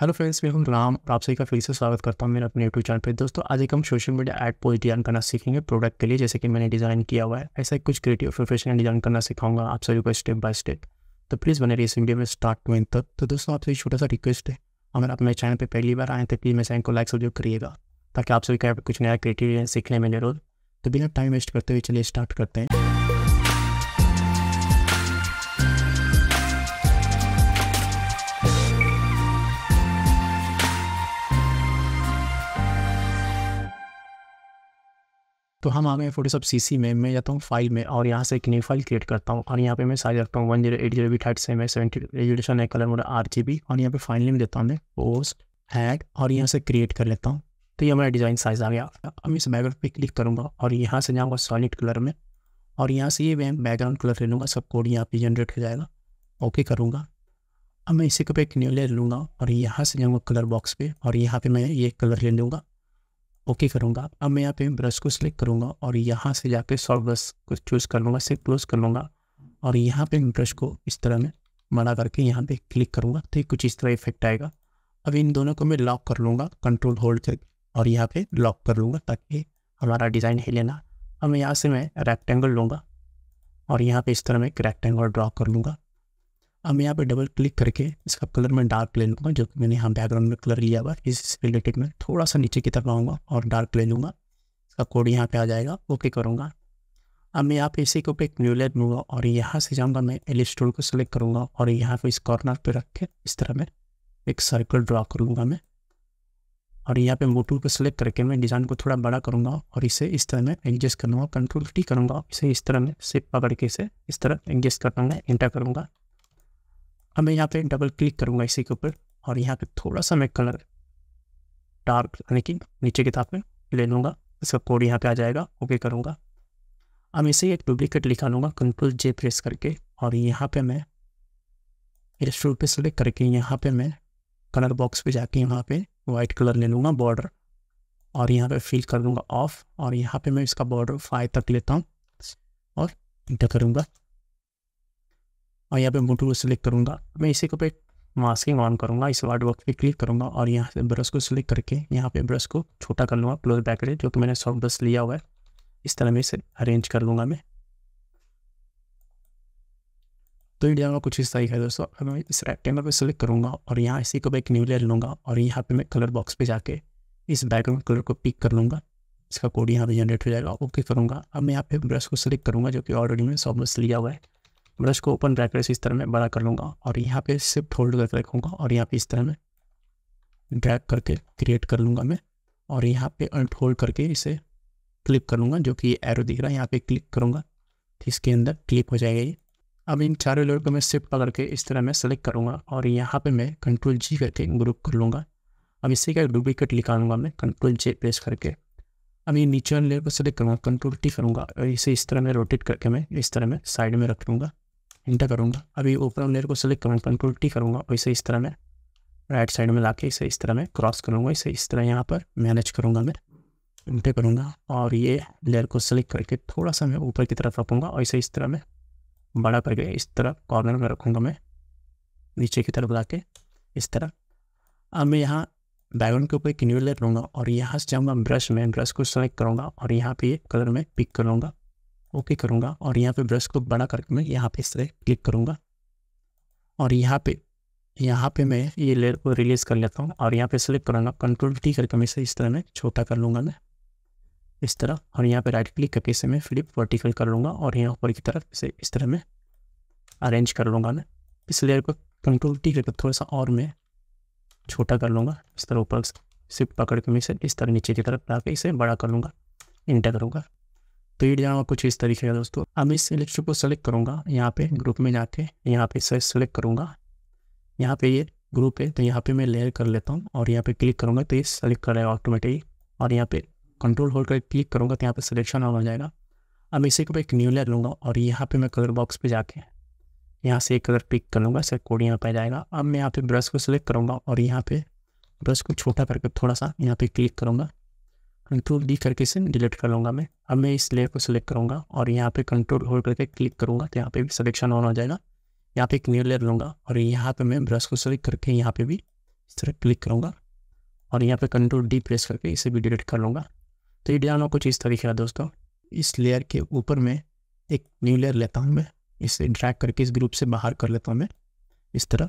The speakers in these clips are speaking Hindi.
हेलो फ्रेंड्स मैं हूं राम आप सभी का फिर से स्वागत करता हूं मेरे अपने यूट्यूब चैनल पे दोस्तों आज एक हम social media ad post design करना सीखेंगे प्रोडक्ट के लिए जैसे कि मैंने डिज़ाइन किया हुआ है ऐसा कुछ क्रिएटिव प्रोफेशनल डिजाइन करना सिखाऊंगा आप सभी को स्टेप बाय स्टेप तो प्लीज़ बने रही इस वीडियो में स्टार्ट टू एंड तक तो दोस्तों आपसे एक छोटा सा रिक्वेस्ट है अगर आप मेरे चैनल पर पहली बार आए तो प्लीज़ मेरे चैनल को लाइक सब्सक्राइब करिएगा ताकि आप सभी का कुछ नया क्रिएटिव सीखने में जरूर तो बिना टाइम वेस्ट करते हुए चलिए स्टार्ट करते हैं तो हम आ गए फोटोशॉप सी में मैं जाता हूँ फाइल में और यहाँ से एक नई फाइल क्रिएट करता हूँ और यहाँ पे मैं सारी रखता हूँ one zero eight zero by thirty same है सेवेंटी रेजुलेशन है colour mode R G B और यहाँ पे फाइनली में देता हूँ मैं पोस्ट हैड और यहाँ से क्रिएट कर लेता हूँ तो ये हमारा डिज़ाइन साइज आ गया अब मैं इस बैकग्राउंड पर क्लिक करूँगा और यहाँ से जाऊँगा सॉलिड कलर में और यहाँ से ये मैं बैकग्राउंड कलर ले लूँगा सब कोड यहाँ पे जनरेट हो जाएगा ओके करूँगा अब मैं इसी को पे एक न्यू ले लूँगा और यहाँ से जाऊँगा कलर बॉक्स पे और यहाँ पे मैं ये कलर ले लूँगा ओके करूँगा अब मैं यहाँ पे ब्रश को सिलेक्ट करूँगा और यहाँ से जाके सॉफ्ट ब्रश को चूज़ कर लूँगा इसे क्लोज कर लूँगा और यहाँ पे ब्रश को इस तरह में मना करके यहाँ पे क्लिक करूँगा तो कुछ इस तरह इफेक्ट आएगा अब इन दोनों को मैं लॉक कर लूँगा कंट्रोल होल्ड कर और यहाँ पर लॉक कर लूँगा ताकि हमारा डिज़ाइन है लेना अब यहाँ से मैं रेक्टेंगल लूँगा और यहाँ पर इस तरह मैं एक रेक्टेंगल ड्रॉ कर लूँगा अब यहाँ पे डबल क्लिक करके इसका कलर मैं डार्क ले लूँगा जो कि मैंने यहाँ बैकग्राउंड में कलर लिया हुआ इस रिलेटेड में थोड़ा सा नीचे की तरफ आऊँगा और डार्क ले लूँगा इसका कोड यहाँ पे आ जाएगा ओके करूँगा अब मैं यहाँ पे इसी के ऊपर एक न्यू लूँगा और यहाँ से जाऊँगा मैं एल स्टोर को सिलेक्ट करूँगा और यहाँ पे इस कॉर्नर पर रख के इस तरह मैं एक सर्कल ड्रा कर लूँगा मैं और यहाँ पर मोटू को सिलेक्ट करके मैं डिज़ाइन को थोड़ा बड़ा करूँगा और इसे इस तरह में एडजस्ट करूँगा कंट्रोल टी करूँगा इसे इस तरह में सिप पकड़ के इसे इस तरह एडजस्ट कर पाऊँगा इंटर करूँगा अब मैं यहाँ पे डबल क्लिक करूँगा इसी के ऊपर और यहाँ पे थोड़ा सा मैं कलर डार्क यानी कि नीचे की ताप में ले लूँगा इसका कोड यहाँ पे आ जाएगा ओके करूँगा अब इसे एक डुप्लीकेट लूँगा कंट्रोल जे प्रेस करके और यहाँ पे मैं मेरे शूर पर सेलेक्ट करके यहाँ पे मैं कलर बॉक्स पे जाके यहाँ पे वाइट कलर ले लूँगा बॉर्डर और यहाँ पे फिल कर दूँगा ऑफ और यहाँ पे मैं इसका बॉर्डर फाइव तक लेता हूँ और इंटर करूँगा और यहाँ पे मोटू को सिलेक्ट करूँगा मैं इसी को पे मास्किंग ऑन करूँगा इस वार्ड वर्क पे क्लिक करूँगा और यहाँ से ब्रश को सिलेक्ट करके यहाँ पे ब्रश को छोटा कर लूँगा क्लोज बैक जो कि मैंने सॉफ्ट ब्रश लिया हुआ है इस तरह में इसे अरेंज कर लूँगा मैं तो ये डिजाइन कुछ इस तरीके है दोस्तों अब मैं इस रेक्टेंगल पे सिलेक्ट करूँगा और यहाँ इसी को मैं एक न्यू लेयर लूँगा और यहाँ पे मैं कलर बॉक्स पे जाके इस बैकग्राउंड कलर को पिक कर लूँगा इसका कोड यहाँ पे जनरेट हो जाएगा ओके करूँगा अब मैं यहाँ पे ब्रश को सिलेक्ट करूँगा जो कि ऑलरेडी मैंने सॉफ्ट ब्रश लिया हुआ है ब्रश को ओपन ब्रैकेट इस तरह में बड़ा कर लूँगा और यहाँ पे सिर्फ होल्ड करके रखूँगा और यहाँ पे इस तरह में ड्रैग करके क्रिएट कर लूँगा मैं और यहाँ पे अल्ट होल्ड करके इसे क्लिक कर लूँगा जो कि एरो दिख रहा है यहाँ पे क्लिक करूँगा इसके अंदर क्लिक हो जाएगा ये अब इन चारों लोगों को मैं शिफ्ट पकड़ के इस तरह मैं सेलेक्ट करूँगा और यहाँ पर मैं कंट्रोल जी करके ग्रुप कर लूँगा अब इसी का डुप्लीकेट निकालूंगा मैं कंट्रोल जे प्रेस करके अब ये नीचे वाले लेयर को सेलेक्ट करूँगा कंट्रोल टी करूँगा और इसे इस तरह में रोटेट करके मैं इस तरह में साइड में रख लूँगा इंटर करूँगा अभी ऊपर लेयर को सिलेक्ट करूँगा कंट्रोल टी करूँगा और इसे इस तरह मैं राइट साइड में ला के इसे इस तरह मैं क्रॉस करूँगा इसे इस तरह यहाँ पर मैनेज करूँगा मैं इंटर करूँगा और ये लेयर को सिलेक्ट करके थोड़ा सा मैं ऊपर की तरफ रखूँगा और इसे इस तरह मैं बड़ा करके इस तरह कॉर्नर में रखूँगा मैं नीचे की तरफ ला के इस तरह अब मैं यहाँ बैकग्राउंड के ऊपर एक न्यू लेयर लूँगा और यहाँ से जाऊँगा ब्रश में ब्रश को सेलेक्ट करूँगा और यहाँ ये कलर में पिक करूँगा ओके करूँगा और यहाँ पे ब्रश को बड़ा करके मैं यहाँ पे इस तरह क्लिक करूँगा और यहाँ पे यहाँ पे मैं ये लेयर को रिलीज़ कर लेता हूँ और यहाँ पे सेलेक्ट करूँगा कंट्रोल टी करके मैं इसे इस तरह में छोटा कर लूँगा मैं इस तरह और यहाँ पे राइट क्लिक करके इसे मैं फ्लिप वर्टिकल कर लूँगा और यहाँ ऊपर की तरफ इसे इस तरह में अरेंज कर लूँगा मैं इस लेयर को कंट्रोल टी करके थोड़ा सा और मैं छोटा कर लूँगा इस तरह ऊपर से पकड़ के मैं इसे इस तरह नीचे की तरफ ला के इसे बड़ा कर लूँगा इंटर करूँगा तो ये डिजाइन कुछ इस तरीके का दोस्तों अब इस इलेक्ट्रिक को सेलेक्ट करूँगा यहाँ पे ग्रुप में जाके यहाँ पे सर्च सेलेक्ट करूँगा यहाँ पे ये ग्रुप है तो यहाँ पे मैं लेयर कर लेता हूँ और यहाँ पे क्लिक करूँगा तो ये सेलेक्ट कर रहेगा ऑटोमेटिक और यहाँ पे कंट्रोल होल्ड कर क्लिक करूँगा तो यहाँ पे सिलेक्शन हो जाएगा अब इसी को एक न्यू लेयर लूँगा और यहाँ पे मैं कलर बॉक्स पे जाके यहाँ से एक कलर पिक कर लूँगा सर कोड यहाँ पे जाएगा अब मैं यहाँ पे ब्रश को सिलेक्ट करूँगा और यहाँ पे ब्रश को छोटा करके थोड़ा सा यहाँ पे क्लिक करूँगा कंट्रोल डी करके इसे डिलीट कर लूँगा मैं अब मैं इस लेयर को सिलेक्ट करूँगा और यहाँ पे कंट्रोल होल्ड करके क्लिक करूँगा तो यहाँ पे भी सिलेक्शन ऑन हो जाएगा यहाँ पे एक न्यू लेयर लूँगा और यहाँ पे मैं ब्रश को सिलेक्ट करके यहाँ पे भी इस तरह क्लिक करूँगा और यहाँ पे कंट्रोल डी प्रेस करके इसे भी डिलीट कर लूँगा तो ये डिजाइन कुछ इस तरीके का दोस्तों इस लेयर के ऊपर मैं एक न्यू लेयर लेता हूँ मैं इसे ड्रैग करके इस ग्रुप से बाहर कर लेता हूँ मैं इस तरह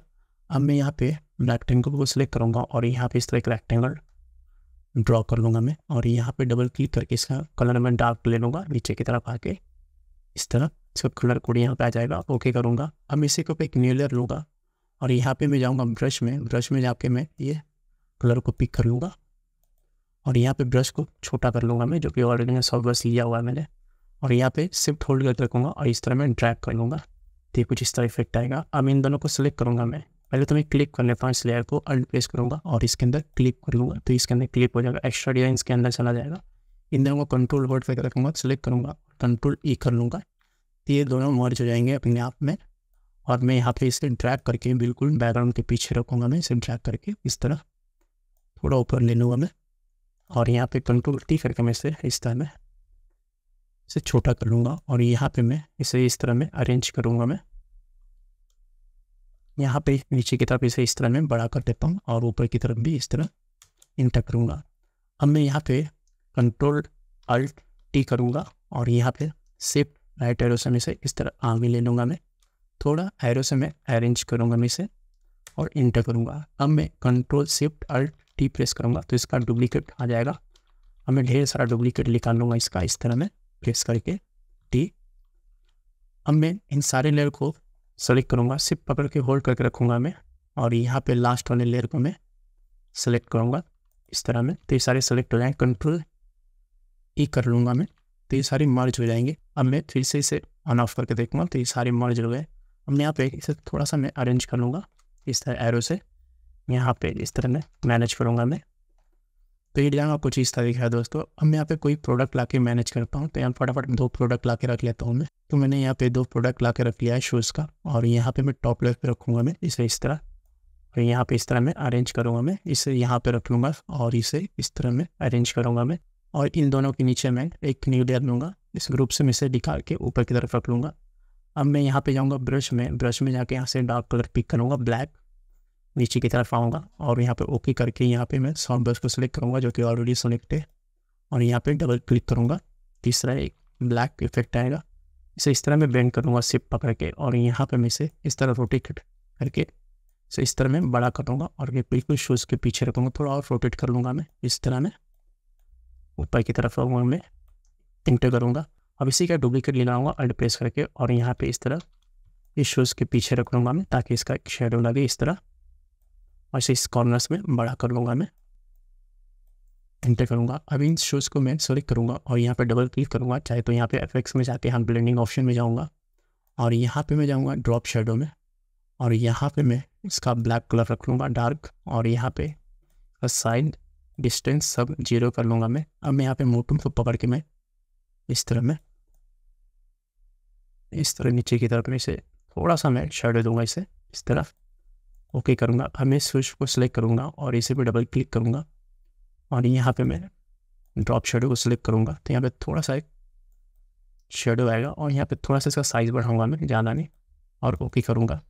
अब मैं यहाँ पे रेक्टेंगल को सिलेक्ट करूँगा और यहाँ पे इस तरह एक रेक्टेंगल ड्रॉ कर लूँगा मैं और यहाँ पे डबल क्लिक करके इसका कलर मैं डार्क ले लूँगा नीचे की तरफ आके इस तरह इसका कलर कोड यहाँ पे आ जाएगा ओके करूँगा अब इसी को पे एक न्यूलर लूँगा और यहाँ पे मैं जाऊँगा ब्रश में ब्रश में जाके मैं ये कलर को पिक कर लूँगा और यहाँ पे ब्रश को छोटा कर लूँगा मैं जो कि ऑलरेडी मैं सॉफ्ट ब्रश लिया हुआ है मैंने और यहाँ पर सिर्फ होल्ड करके रखूँगा और इस तरह मैं ड्रैक कर लूँगा तो कुछ इस तरह इफेक्ट आएगा अब इन दोनों को सिलेक्ट करूँगा मैं पहले तो मैं क्लिक कर लेता हूँ इस लेयर को अल्ट प्रेस करूँगा और इसके अंदर क्लिक कर लूँगा तो इसके अंदर क्लिक हो जाएगा एक्स्ट्रा डिजाइन इसके अंदर चला जाएगा इधर मैं कंट्रोल वर्ड पर रखूँगा सेलेक्ट करूँगा कंट्रोल ई कर लूँगा तो ये दोनों मर्ज हो जाएंगे अपने आप में और मैं यहाँ पे इसे ड्रैग करके बिल्कुल बैकग्राउंड के पीछे रखूँगा मैं इसे ड्रैग करके इस तरह थोड़ा ऊपर ले लूँगा मैं और यहाँ पे कंट्रोल टी करके मैं इसे इस तरह में इसे छोटा कर लूँगा और यहाँ पे मैं इसे इस तरह में अरेंज करूँगा मैं यहाँ पे नीचे की तरफ इसे इस तरह में बड़ा कर देता हूँ और ऊपर की तरफ भी इस तरह इंटर करूँगा अब मैं यहाँ पे कंट्रोल अल्ट टी करूँगा और यहाँ पे सिफ्ट राइट एरो से इसे इस तरह आगे ले लूँगा मैं थोड़ा एरो से मैं अरेंज करूँगा मैं इसे और इंटर करूँगा अब मैं control shift alt T press करूँगा तो इसका डुप्लीकेट आ जाएगा अब मैं ढेर सारा डुप्लीकेट निकाल लूँगा इसका इस तरह में प्रेस करके टी अब मैं इन सारे लेयर को सेलेक्ट करूँगा सिर्फ पकड़ के होल्ड करके रखूँगा मैं और यहाँ पे लास्ट वाले लेयर को मैं सेलेक्ट करूँगा इस तरह में तो ये सारे सेलेक्ट हो जाएंगे कंट्रोल ई कर लूँगा मैं तो ये सारे मर्ज हो जाएंगे अब मैं फिर से इसे ऑन ऑफ करके देखूँगा तो ये सारे मर्ज हो गए अब मैं यहाँ पे इसे थोड़ा सा मैं अरेंज कर लूँगा इस तरह एरो से यहाँ पे इस तरह मैं मैनेज करूँगा मैं तो ये डिजाइन आपको चीज़ तरीका है दोस्तों अब मैं यहाँ पे कोई प्रोडक्ट ला के मैनेज करता हूँ तो यहाँ फटाफट दो प्रोडक्ट ला के रख लेता हूँ मैं तो मैंने यहाँ पे दो प्रोडक्ट ला के रख लिया है शूज़ का और यहाँ पे मैं टॉप लेफ्ट पे रखूँगा मैं इसे इस तरह और यहाँ पे इस तरह मैं अरेंज करूँगा मैं इसे यहाँ पे रख लूँगा और इसे इस तरह मैं अरेंज करूँगा मैं और इन दोनों के नीचे मैं एक न्यू लेयर लूँगा इस ग्रुप से मैं इसे निकाल के ऊपर की तरफ रख लूँगा अब मैं यहाँ पे जाऊँगा ब्रश में ब्रश में जाके यहाँ से डार्क कलर पिक करूँगा ब्लैक नीचे की तरफ आऊँगा और यहाँ पे ओके करके यहाँ पे मैं साउंड बस को सिलेक्ट करूँगा जो कि ऑलरेडी सेलेक्ट है और यहाँ पे डबल क्लिक करूँगा तीसरा एक ब्लैक इफेक्ट आएगा इसे इस तरह मैं बैंड करूँगा सिप पकड़ के और यहाँ पे मैं इसे इस तरह रोटेट करके इसे इस तरह मैं बड़ा करूँगा और ये बिल्कुल शूज़ के पीछे रखूँगा थोड़ा और रोटेट कर लूँगा मैं इस तरह मैं ऊपर की तरफ आऊँगा मैं इंटर करूँगा अब इसी का डुप्लीकेट ले लाऊँगा अल्ट प्रेस करके और यहाँ पर इस तरह इस शूज़ के पीछे रख लूँगा मैं ताकि इसका एक शेडो लगे इस तरह और इसे इस कॉर्नर्स में बड़ा कर लूँगा मैं इंटर करूँगा अब इन शूज़ को मैं सेलेक्ट करूँगा और यहाँ पे डबल क्लिक करूँगा चाहे तो यहाँ पे एफ में जाके हम ब्लेंडिंग ऑप्शन में जाऊँगा और यहाँ पे मैं जाऊँगा ड्रॉप शेडो में और यहाँ पे मैं इसका ब्लैक कलर रख लूँगा डार्क और यहाँ पे साइड डिस्टेंस सब जीरो कर लूँगा मैं अब मैं यहाँ पे मोटूम को पकड़ के मैं इस तरह में इस तरह नीचे की तरफ में इसे थोड़ा सा मैं शेडो दूँगा इसे इस तरफ ओके करूँगा अब मैं स्विच को सिलेक्ट करूँगा और इसे पे डबल क्लिक करूँगा और यहाँ पे मैं ड्रॉप शेडो को सिलेक्ट करूँगा तो यहाँ पे थोड़ा सा एक शेडो आएगा और यहाँ पे थोड़ा सा इसका साइज़ बढ़ाऊँगा मैं ज़्यादा नहीं और ओके करूँगा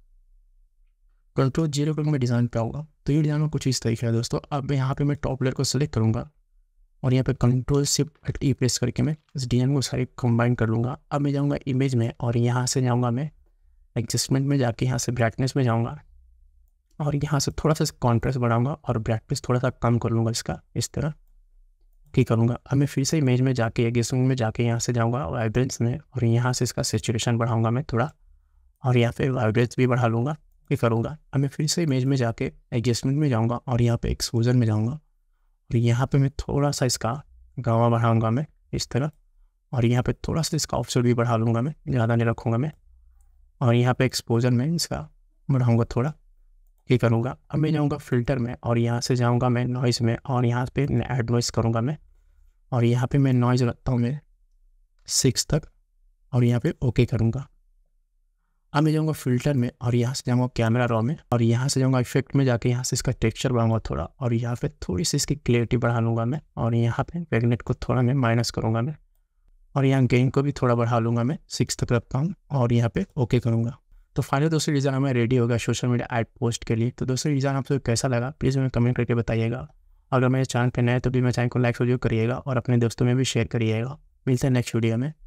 कंट्रोल जीरो पर मैं डिज़ाइन पे आऊँगा तो ये डिज़ाइन में कुछ इस तरीके है दोस्तों अब यहाँ पर मैं टॉप लेयर को सिलेक्ट करूँगा और यहाँ पे कंट्रोल शिफ्ट ई प्रेस करके मैं इस डिज़ाइन को सारी कंबाइन कर लूँगा अब मैं जाऊँगा इमेज में और यहाँ से जाऊँगा मैं एडजस्टमेंट में जाके यहाँ से ब्राइटनेस में जाऊँगा और यहाँ से थोड़ा सा कॉन्ट्रेस्ट बढ़ाऊंगा और ब्रैकपिस थोड़ा सा कम कर लूँगा इसका इस तरह की करूँगा अब मैं फिर से इमेज में जाके गेसिंग में जाके यहाँ से जाऊँगा वाइब्रेंस में और यहाँ से इसका सेचुरेशन बढ़ाऊँगा मैं थोड़ा और यहाँ पे वाइब्रेंस भी बढ़ा लूँगा ये करूँगा अब मैं फिर से इमेज में जाके एडजस्टमेंट में जाऊँगा और यहाँ पे एक्सपोजर में जाऊँगा और यहाँ पे मैं थोड़ा सा इसका गवा बढ़ाऊँगा मैं इस तरह और यहाँ पे थोड़ा सा इसका ऑप्शन भी बढ़ा लूँगा मैं ज़्यादा नहीं रखूँगा मैं और यहाँ पे एक्सपोजर में इसका बढ़ाऊँगा थोड़ा ये करूँगा अब मैं जाऊँगा फिल्टर में और यहाँ से जाऊँगा मैं नॉइज़ में और यहाँ पे एड नॉइस करूँगा मैं और यहाँ पे मैं नॉइज़ रखता हूँ मैं सिक्स तक और यहाँ पे ओके करूँगा अब मैं जाऊँगा फिल्टर में और यहाँ से जाऊँगा कैमरा रॉ में और यहाँ से जाऊँगा इफेक्ट में जाके यहाँ से इसका टेक्स्चर बढ़ाऊँगा थोड़ा और यहाँ पर थोड़ी सी इसकी क्लियरिटी बढ़ा लूँगा मैं और यहाँ पर मैगनेट को थोड़ा मैं माइनस करूँगा मैं और यहाँ गेंग को भी थोड़ा बढ़ा लूँगा मैं सिक्स तक रखता हूँ और यहाँ पर ओके करूँगा तो फाइनली दोस्तों रीज़न हमें रेडी हो गया सोशल मीडिया ऐड पोस्ट के लिए तो दोस्तों रीज़न आपको कैसा लगा प्लीज़ हमें कमेंट करके बताइएगा अगर मेरे चैनल पर नए तो भी मेरे चैनल को लाइक जरूर करिएगा और अपने दोस्तों में भी शेयर करिएगा मिलते हैं नेक्स्ट वीडियो में